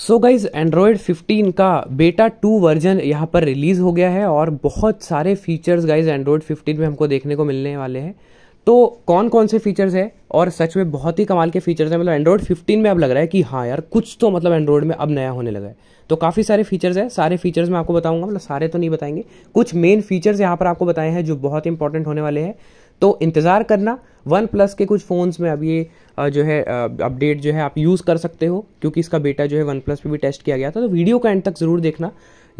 So guys Android 15 का बेटा 2 version यहाँ पर रिलीज़ हो गया है और बहुत सारे फीचर्स गाइज एंड्रॉयड 15 में हमको देखने को मिलने वाले हैं तो कौन कौन से फीचर्स है और सच में बहुत ही कमाल के फीचर्स हैं मतलब एंड्रॉयड 15 में अब लग रहा है कि हाँ यार कुछ तो मतलब एंड्रॉयड में अब नया होने लगा है तो काफ़ी सारे फीचर्स हैं सारे फीचर्स मैं आपको बताऊंगा मतलब सारे तो नहीं बताएंगे कुछ मेन फीचर्स यहाँ पर आपको बताए हैं जो बहुत इंपॉर्टेंट होने वाले हैं तो इंतज़ार करना वन प्लस के कुछ फ़ोन्स में अब ये जो है अपडेट जो है आप यूज़ कर सकते हो क्योंकि इसका बेटा जो है वन प्लस पर भी टेस्ट किया गया था तो वीडियो का एंड तक ज़रूर देखना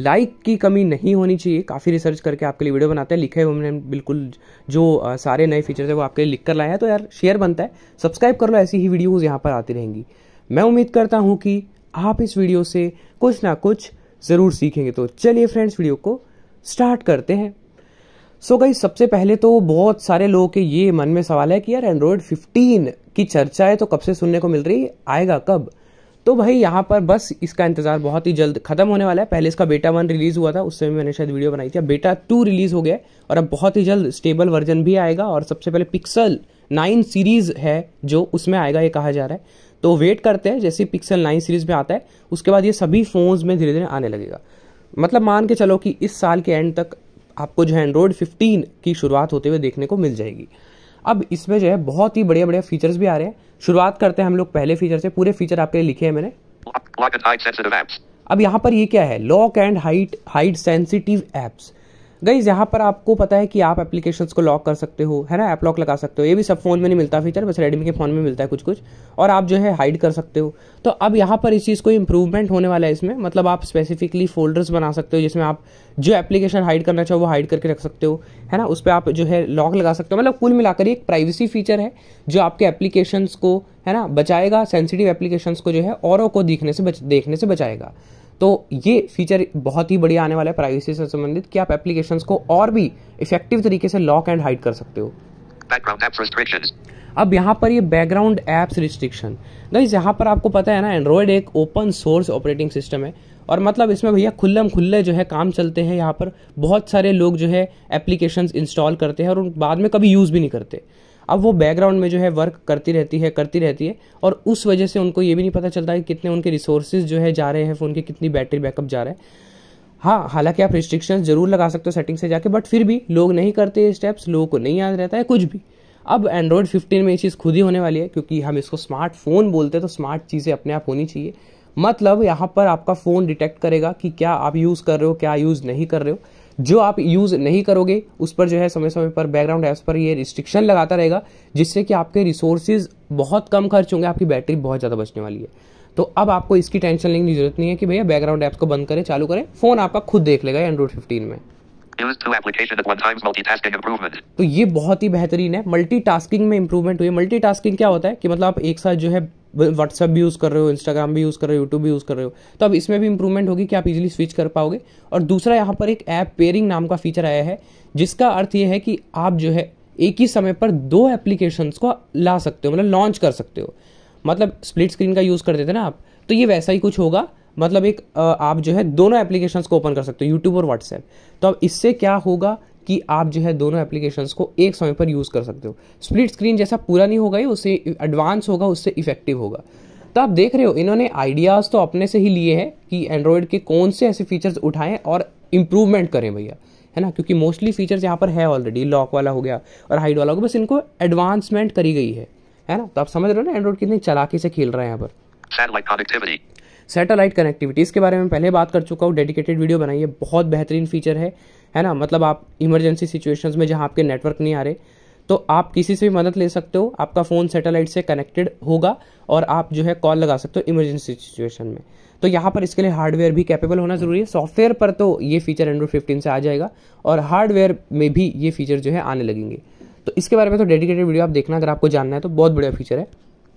लाइक की कमी नहीं होनी चाहिए काफ़ी रिसर्च करके आपके लिए वीडियो बनाते हैं लिखे हुए हमने बिल्कुल जो सारे नए फीचर्स है वो आपके लिए लिख कर लाया है तो यार शेयर बनता है सब्सक्राइब कर लो ऐसी ही वीडियोज़ यहाँ पर आती रहेंगी मैं उम्मीद करता हूँ कि आप इस वीडियो से कुछ ना कुछ ज़रूर सीखेंगे तो चलिए फ्रेंड्स वीडियो को स्टार्ट करते हैं सो गई सबसे पहले तो बहुत सारे लोगों के ये मन में सवाल है कि यार एंड्रॉयड 15 की चर्चा है तो कब से सुनने को मिल रही आएगा कब तो भाई यहाँ पर बस इसका इंतजार बहुत ही जल्द खत्म होने वाला है पहले इसका बेटा वन रिलीज हुआ था उससे मैंने शायद वीडियो बनाई थी बेटा टू रिलीज हो गया और अब बहुत ही जल्द स्टेबल वर्जन भी आएगा और सबसे पहले पिक्सल नाइन सीरीज है जो उसमें आएगा ये कहा जा रहा है तो वेट करते हैं जैसे पिक्सल नाइन सीरीज में आता है उसके बाद ये सभी फोन्स में धीरे धीरे आने लगेगा मतलब मान के चलो कि इस साल के एंड तक आपको जो है एंड्रॉयड फिफ्टीन की शुरुआत होते हुए देखने को मिल जाएगी अब इसमें जो है बहुत ही बढ़िया बढ़िया फीचर्स भी आ रहे हैं शुरुआत करते हैं हम लोग पहले फीचर से पूरे फीचर आपके लिए लिखे हैं मैंने अब यहाँ पर ये क्या है lock and hide hide sensitive apps guys यहाँ पर आपको पता है कि आप एप्लीकेशंस को लॉक कर सकते हो है ना ऐप लॉक लगा सकते हो ये भी सब फ़ोन में नहीं मिलता फीचर बस रेडमी के फ़ोन में मिलता है कुछ कुछ और आप जो है हाइड कर सकते हो तो अब यहाँ पर इस चीज़ को इम्प्रूवमेंट होने वाला है इसमें मतलब आप स्पेसिफिकली फोल्डर्स बना सकते हो जिसमें आप जो एप्लीकेशन हाइड करना चाहो वो हाइड करके रख सकते हो है ना उस पर आप जो है लॉक लगा सकते हो मतलब कुल मिलाकर एक प्राइवेसी फीचर है जो आपके एप्लीकेशंस को है ना बचाएगा सेंसिटिव एप्लीकेशंस को जो है औरों को दिखने से बच देखने से बचाएगा तो ये फीचर बहुत ही बढ़िया आने वाला है प्राइवेसी से संबंधित कि आप एप्लीकेशन को और भी इफेक्टिव तरीके से लॉक एंड हाइड कर सकते हो अब यहाँ पर ये बैकग्राउंड एप्स रिस्ट्रिक्शन गाइस यहाँ पर आपको पता है ना एंड्रॉयड एक ओपन सोर्स ऑपरेटिंग सिस्टम है और मतलब इसमें भैया खुल्लम खुल्ले जो है काम चलते हैं यहाँ पर बहुत सारे लोग जो है एप्लीकेशंस इंस्टॉल करते हैं और बाद में कभी यूज़ भी नहीं करते अब वो बैकग्राउंड में जो है वर्क करती रहती है करती रहती है और उस वजह से उनको ये भी नहीं पता चलता कि कितने उनके रिसोर्सेज जो है जा रहे हैं फ़ोन के कितनी बैटरी बैकअप जा रहा है हाँ हालांकि आप रिस्ट्रिक्शन जरूर लगा सकते हो सेटिंग से जाके बट फिर भी लोग नहीं करते ये स्टेप्स लोगों को नहीं याद रहता है कुछ भी अब एंड्रॉयड फिफ्टीन में ये चीज़ खुद ही होने वाली है क्योंकि हम इसको स्मार्टफोन बोलते हैं तो स्मार्ट चीज़ें अपने आप होनी चाहिए मतलब यहाँ पर आपका फ़ोन डिटेक्ट करेगा कि क्या आप यूज़ कर रहे हो क्या यूज़ नहीं कर रहे हो जो आप यूज़ नहीं करोगे उस पर जो है समय समय पर बैकग्राउंड ऐप्स पर ये रिस्ट्रिक्शन लगाता रहेगा जिससे कि आपके रिसोर्सेज बहुत कम खर्च होंगे आपकी बैटरी बहुत ज़्यादा बचने वाली है तो अब आपको इसकी टेंशन लेने की जरूरत नहीं है कि भैया बैकग्राउंड ऐप्स को बंद करें चालू करें फोन आपका खुद देख लेगा एंड्रॉइड फिफ्टीन में तो ये बहुत ही बेहतरीन है टास्किंग में इंप्रूवमेंट हुई टास्किंग क्या होता है कि मतलब आप एक साथ जो है व्हाट्सअप भी यूज़ कर रहे हो इंस्टाग्राम भी यूज़ कर रहे हो यूट्यूब भी यूज़ कर रहे हो तो अब इसमें भी इंप्रूवमेंट होगी कि आप इजीली स्विच कर पाओगे और दूसरा यहाँ पर एक ऐप पेयरिंग नाम का फीचर आया है जिसका अर्थ ये है कि आप जो है एक ही समय पर दो एप्लीकेशंस को ला सकते हो मतलब लॉन्च कर सकते हो मतलब स्प्लिट स्क्रीन का यूज़ करते थे ना आप तो ये वैसा ही कुछ होगा मतलब एक आप जो है दोनों एप्लीकेशंस को ओपन कर सकते हो यूट्यूब और व्हाट्सएप तो अब इससे क्या होगा कि आप जो है दोनों एप्लीकेशंस को एक समय पर यूज़ कर सकते हो स्प्लिट स्क्रीन जैसा पूरा नहीं होगा ही उससे एडवांस होगा उससे इफेक्टिव होगा तो आप देख रहे हो इन्होंने आइडियाज़ तो अपने से ही लिए हैं कि एंड्रॉयड के कौन से ऐसे फीचर्स उठाएं और इम्प्रूवमेंट करें भैया है ना क्योंकि मोस्टली फीचर्स यहाँ पर है ऑलरेडी लॉक वाला हो गया और हाइड वाला हो गया बस इनको एडवांसमेंट करी गई है है ना तो आप समझ रहे हो ना एंड्रॉइड कितनी चलाकी से खेल रहे हैं यहाँ पर सैटेलाइट कनेक्टिविटी इसके बारे में पहले बात कर चुका हूँ डेडिकेटेड वीडियो बनाइए बहुत बेहतरीन फीचर है है ना मतलब आप इमरजेंसी सिचुएशंस में जहाँ आपके नेटवर्क नहीं आ रहे तो आप किसी से भी मदद ले सकते हो आपका फ़ोन सैटेलाइट से कनेक्टेड होगा और आप जो है कॉल लगा सकते हो इमरजेंसी सिचुएशन में तो यहाँ पर इसके लिए हार्डवेयर भी कैपेबल होना ज़रूरी है सॉफ्टवेयर पर तो ये फीचर एंड्रॉइड फिफ्टीन से आ जाएगा और हार्डवेयर में भी ये फीचर जो है आने लगेंगे तो इसके बारे में तो डेडिकेटेड वीडियो आप देखना अगर आपको जानना है तो बहुत बढ़िया फीचर है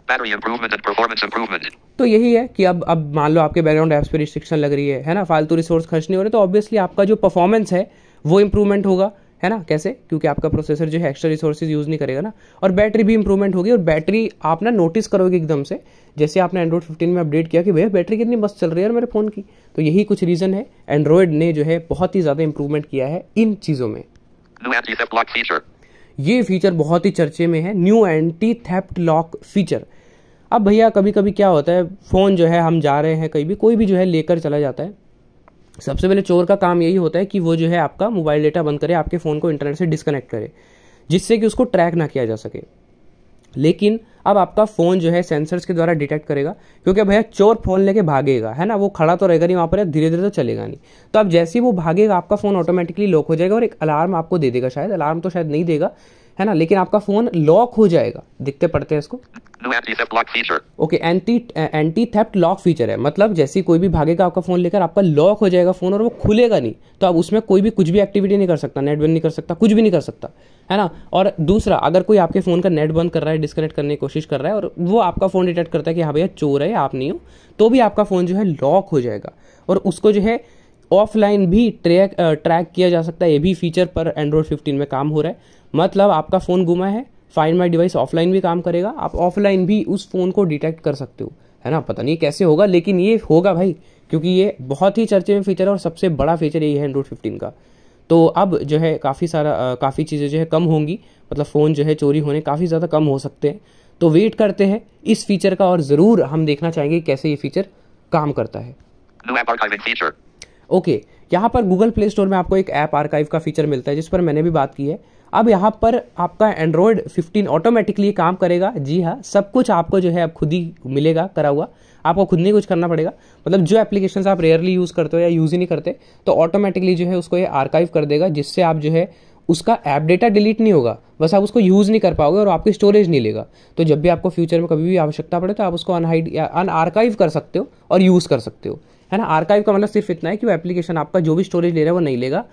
battery improvement and performance improvement. तो यही है कि अब अब मान लो आपके बैकग्राउंड एप्स पे रिस्ट्रिक्शन लग रही है है ना फालतू रिसोर्स खर्च नहीं हो रहे तो ऑब्वियसली आपका जो परफॉर्मेंस है वो इंप्रूवमेंट होगा है ना कैसे क्योंकि आपका प्रोसेसर जो है एक्स्ट्रा रिसोर्सेज यूज़ नहीं करेगा ना और बैटरी भी इंप्रूवमेंट होगी और बैटरी आप ना नोटिस करोगे एकदम से जैसे आपने एंड्रॉइड 15 में अपडेट किया कि भैया बैटरी कितनी मस्त चल रही है मेरे फ़ोन की तो यही कुछ रीज़न है एंड्रॉयड ने जो है बहुत ही ज़्यादा इंप्रूवमेंट किया है इन चीज़ों में ये फीचर बहुत ही चर्चे में है new anti theft lock feature अब भैया कभी कभी क्या होता है फ़ोन जो है हम जा रहे हैं कहीं भी कोई भी जो है लेकर चला जाता है सबसे पहले चोर का काम यही होता है कि वो जो है आपका मोबाइल डेटा बंद करे आपके फ़ोन को इंटरनेट से डिस्कनेक्ट करे जिससे कि उसको ट्रैक ना किया जा सके लेकिन अब आपका फ़ोन जो है सेंसर्स के द्वारा डिटेक्ट करेगा क्योंकि भैया चोर फ़ोन लेके भागेगा है ना वो खड़ा तो रहेगा नहीं वहाँ पर धीरे धीरे तो चलेगा नहीं तो अब जैसे ही वो भागेगा आपका फ़ोन ऑटोमेटिकली लॉक हो जाएगा और एक अलार्म आपको दे देगा शायद अलार्म तो शायद नहीं देगा है ना लेकिन आपका फोन लॉक हो जाएगा दिखते पड़ते हैं इसको okay anti anti theft lock feature है मतलब जैसे कोई भी भागेगा आपका फोन लेकर आपका लॉक हो जाएगा फोन और वो खुलेगा नहीं तो आप उसमें कोई भी कुछ भी एक्टिविटी नहीं कर सकता नेट बंद नहीं कर सकता कुछ भी नहीं कर सकता है ना और दूसरा अगर कोई आपके फ़ोन का नेट बंद कर रहा है डिस्कनेक्ट करने की कोशिश कर रहा है और वो आपका फ़ोन डिटेक्ट करता है कि हाँ भैया चोर है आप नहीं हो तो भी आपका फ़ोन जो है लॉक हो जाएगा और उसको जो है ऑफलाइन भी ट्रैक ट्रैक किया जा सकता है ये भी फीचर पर एंड्रॉयड 15 में काम हो रहा है मतलब आपका फ़ोन गुमा है फाइन माई डिवाइस ऑफलाइन भी काम करेगा आप ऑफलाइन भी उस फ़ोन को डिटेक्ट कर सकते हो है ना पता नहीं कैसे होगा लेकिन ये होगा भाई क्योंकि ये बहुत ही चर्चे में फीचर है और सबसे बड़ा फीचर यही है एंड्रॉयड फिफ्टीन का तो अब जो है काफ़ी सारा काफ़ी चीज़ें जो है कम होंगी मतलब फ़ोन जो है चोरी होने काफ़ी ज़्यादा कम हो सकते हैं तो वेट करते हैं इस फीचर का और ज़रूर हम देखना चाहेंगे कैसे ये फीचर काम करता है ओके यहाँ पर गूगल प्ले स्टोर में आपको एक ऐप आर्काइव का फीचर मिलता है जिस पर मैंने भी बात की है अब यहाँ पर आपका एंड्रॉयड 15 ऑटोमेटिकली काम करेगा जी हाँ सब कुछ आपको जो है अब खुद ही मिलेगा करा हुआ आपको खुद नहीं कुछ करना पड़ेगा मतलब जो एप्लीकेशन आप रेयरली यूज़ करते हो या यूज़ ही नहीं करते तो ऑटोमेटिकली जो है उसको ये आर्काइव कर देगा जिससे आप जो है उसका ऐप डेटा डिलीट नहीं होगा बस आप उसको यूज़ नहीं कर पाओगे और आपकी स्टोरेज नहीं लेगा तो जब भी आपको फ्यूचर में कभी भी आवश्यकता पड़े तो आप उसको अनहाइड या आर्काइव कर सकते हो और यूज़ कर सकते हो है ना आर्काइव का मतलब सिर्फ इतना है कि वो एप्लीकेशन आपका जो भी स्टोरेज ले रहा है वो नहीं लेगा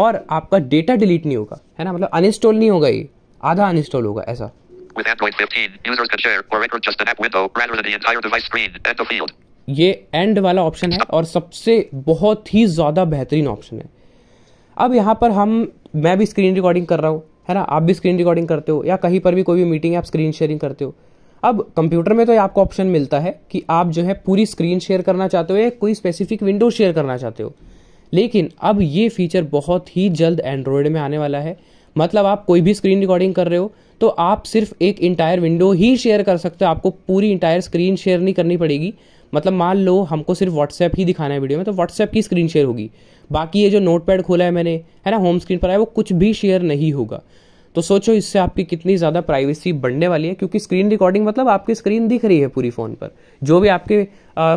और आपका डेटा डिलीट नहीं होगा है ना मतलब अनइंस्टॉल नहीं होगा ये आधा अनइंस्टॉल होगा ऐसा With Android 15, users can share or record just an app window rather than the entire device screen the field. ये एंड वाला ऑप्शन है और सबसे बहुत ही ज़्यादा बेहतरीन ऑप्शन है अब यहाँ पर हम मैं भी स्क्रीन रिकॉर्डिंग कर रहा हूँ है ना आप भी स्क्रीन रिकॉर्डिंग करते हो या कहीं पर भी कोई भी मीटिंग आप स्क्रीन शेयरिंग करते हो अब कंप्यूटर में तो आपको ऑप्शन मिलता है कि आप जो है पूरी स्क्रीन शेयर करना चाहते हो या कोई स्पेसिफिक विंडो शेयर करना चाहते हो लेकिन अब ये फीचर बहुत ही जल्द एंड्रॉयड में आने वाला है मतलब आप कोई भी स्क्रीन रिकॉर्डिंग कर रहे हो तो आप सिर्फ एक इंटायर विंडो ही शेयर कर सकते हो आपको पूरी इंटायर स्क्रीन शेयर नहीं करनी पड़ेगी मतलब मान लो हमको सिर्फ व्हाट्सएप ही दिखाना है वीडियो में तो व्हाट्सएप की स्क्रीन शेयर होगी बाकी ये जो नोटपैड खोला है मैंने है ना होम स्क्रीन पर आया वो कुछ भी शेयर नहीं होगा तो सोचो इससे आपकी कितनी ज़्यादा प्राइवेसी बढ़ने वाली है क्योंकि स्क्रीन रिकॉर्डिंग मतलब आपकी स्क्रीन दिख रही है पूरी फ़ोन पर जो भी आपके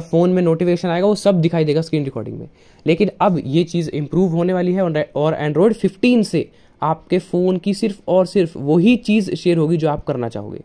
फ़ोन में नोटिफिकेशन आएगा वो सब दिखाई देगा स्क्रीन रिकॉर्डिंग में लेकिन अब ये चीज़ इम्प्रूव होने वाली है और एंड्रॉयड फिफ्टीन से आपके फ़ोन की सिर्फ और सिर्फ वही चीज़ शेयर होगी जो आप करना चाहोगे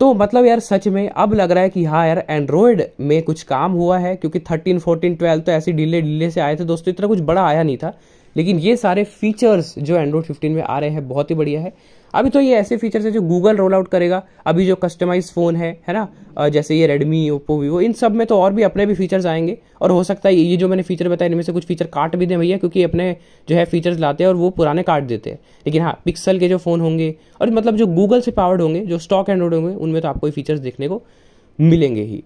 तो मतलब यार सच में अब लग रहा है कि हाँ यार एंड्रॉयड में कुछ काम हुआ है क्योंकि थर्टीन फोर्टीन ट्वेल्व तो ऐसे डीले डीले से आए थे दोस्तों इतना कुछ बड़ा आया नहीं था लेकिन ये सारे फीचर्स जो एंड्रॉयड फिफ्टीन में आ रहे हैं बहुत ही बढ़िया है अभी तो ये ऐसे फीचर्स है जो गूगल रोल आउट करेगा अभी जो कस्टमाइज फ़ोन है है ना जैसे ये रेडमी ओप्पो वीवो इन सब में तो और भी अपने भी फीचर्स आएंगे और हो सकता है ये जो मैंने फीचर बताया इनमें से कुछ फीचर काट भी दें भैया क्योंकि अपने जो है फीचर्स लाते हैं और वो पुराने काट देते हैं लेकिन हाँ पिक्सल के जो फ़ोन होंगे और मतलब जो गूगल से पावर्ड होंगे जो स्टॉक एंड्रॉइड होंगे उनमें तो आपको ये फीचर्स देखने को मिलेंगे ही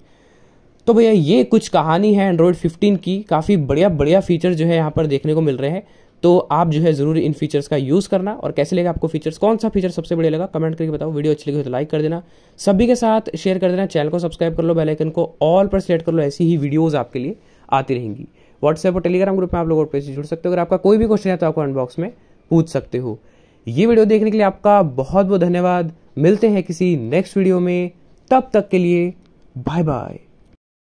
तो भैया ये कुछ कहानी है एंड्रॉयड 15 की काफ़ी बढ़िया बढ़िया फीचर्स जो है यहाँ पर देखने को मिल रहे हैं तो आप जो है ज़रूर इन फीचर्स का यूज़ करना और कैसे लगे आपको फीचर्स कौन सा फीचर सबसे बढ़िया लगा कमेंट करके बताओ वीडियो अच्छी लगी तो लाइक कर देना सभी के साथ शेयर कर देना चैनल को सब्सक्राइब कर लो बेलाइकन को ऑल पर सेलेक्ट कर लो ऐसी ही वीडियोज़ आपके लिए आती रहेंगी व्हाट्सएप और टेलीग्राम ग्रुप में आप लोग पेज जुड़ सकते हो अगर आपका कोई भी क्वेश्चन है तो आपको अनबॉक्स में पूछ सकते हो ये वीडियो देखने के लिए आपका बहुत बहुत धन्यवाद मिलते हैं किसी नेक्स्ट वीडियो में तब तक के लिए बाय बाय